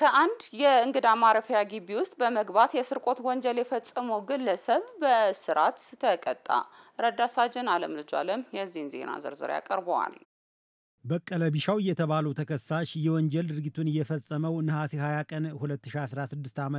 ከአንድ የእንግዳ ማረፊያ ግቢ ውስጥ በመግባት የስርቆት ወንጀል የፈጸመው ግለሰብ በእስራት ተቀጣ። ረዳ ሳጅን አለም ልጁ አለም የዚህን ዜና ዝርዝር ያቀርበዋል። በቀለ ቢሻው የተባለው ተከሳሽ የወንጀል ድርጊቱን እየፈጸመው ነሐሴ 20 ቀን 2016 ዓ ም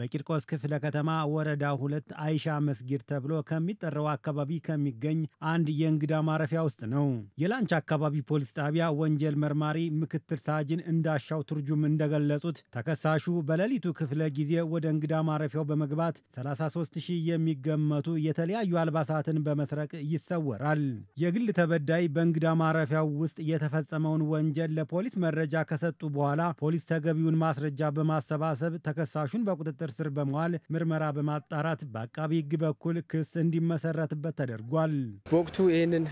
በቂርቆስ ክፍለ ከተማ ወረዳ ሁለት አይሻ መስጊድ ተብሎ ከሚጠራው አካባቢ ከሚገኝ አንድ የእንግዳ ማረፊያ ውስጥ ነው። የላንች አካባቢ ፖሊስ ጣቢያ ወንጀል መርማሪ ምክትል ሳጅን እንዳሻው ትርጁም እንደገለጹት ተከሳሹ በሌሊቱ ክፍለ ጊዜ ወደ እንግዳ ማረፊያው በመግባት 33 ሺህ የሚገመቱ የተለያዩ አልባሳትን በመስረቅ ይሰወራል። የግል ተበዳይ በእንግዳ ማረፊያው ውስጥ የተፈጸመውን ወንጀል ለፖሊስ መረጃ ከሰጡ በኋላ ፖሊስ ተገቢውን ማስረጃ በማሰባሰብ ተከሳሹን በቁጥጥር ስር በመዋል ምርመራ በማጣራት በአቃቢ ሕግ በኩል ክስ እንዲመሰረትበት ተደርጓል። በወቅቱ ይህንን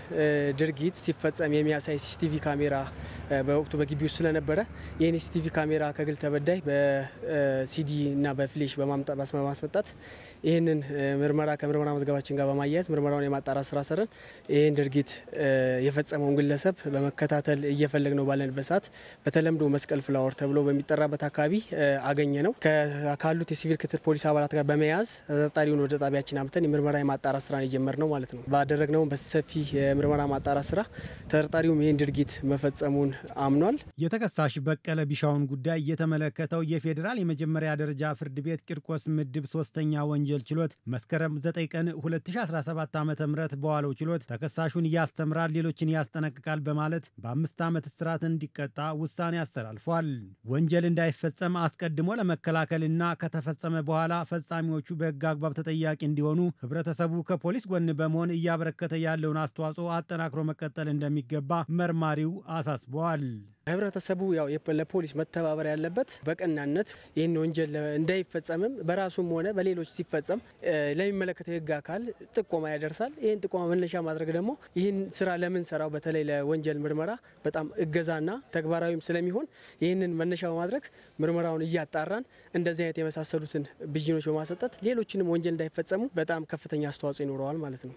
ድርጊት ሲፈጸም የሚያሳይ ሲሲቲቪ ካሜራ በወቅቱ በግቢ ውስጥ ስለነበረ ይህን ሲሲቲቪ ካሜራ ከግል ተበዳይ በሲዲ እና በፍሌሽ በማስመጣት ይህንን ምርመራ ከምርመራ መዝገባችን ጋር በማያያዝ ምርመራውን የማጣራት ስራ ሰርን ይህን ድርጊት የፈጸመውን ግለሰብ በመከ ለመከታተል እየፈለግ ነው ባለንበት ሰዓት በተለምዶ መስቀል ፍላወር ተብሎ በሚጠራበት አካባቢ አገኘ ነው ካሉት የሲቪል ክትል ፖሊስ አባላት ጋር በመያዝ ተጠርጣሪውን ወደ ጣቢያችን አምተን የምርመራ የማጣራት ስራን ነው ማለት ነው። ባደረግነው በሰፊ የምርመራ ማጣራት ስራ ተጠርጣሪውም ይህን ድርጊት መፈጸሙን አምኗል። የተከሳሽ በቀለ ቢሻውን ጉዳይ የተመለከተው የፌዴራል የመጀመሪያ ደረጃ ፍርድ ቤት ቂርቆስ ምድብ ሶስተኛ ወንጀል ችሎት መስከረም 9 ቀን 2017 ዓ ም በዋለው ችሎት ተከሳሹን እያስተምራል፣ ሌሎችን ያስጠነቅቃል በማለት በአምስት ዓመት እስራት እንዲቀጣ ውሳኔ አስተላልፏል። ወንጀል እንዳይፈጸም አስቀድሞ ለመከላከልና ከተፈጸመ በኋላ ፈጻሚዎቹ በሕግ አግባብ ተጠያቂ እንዲሆኑ ህብረተሰቡ ከፖሊስ ጎን በመሆን እያበረከተ ያለውን አስተዋጽኦ አጠናክሮ መቀጠል እንደሚገባ መርማሪው አሳስበዋል። ህብረተሰቡ ያው ለፖሊስ መተባበር ያለበት በቀናነት ይህን ወንጀል እንዳይፈጸምም በራሱም ሆነ በሌሎች ሲፈጸም ለሚመለከተው የህግ አካል ጥቆማ ያደርሳል። ይህን ጥቆማ መነሻ ማድረግ ደግሞ ይህን ስራ ለምንሰራው በተለይ ለወንጀል ምርመራ በጣም እገዛና ተግባራዊም ስለሚሆን ይህንን መነሻ በማድረግ ምርመራውን እያጣራን እንደዚህ አይነት የመሳሰሉትን ብይኖች በማሰጠት ሌሎችንም ወንጀል እንዳይፈጸሙ በጣም ከፍተኛ አስተዋጽኦ ይኖረዋል ማለት ነው።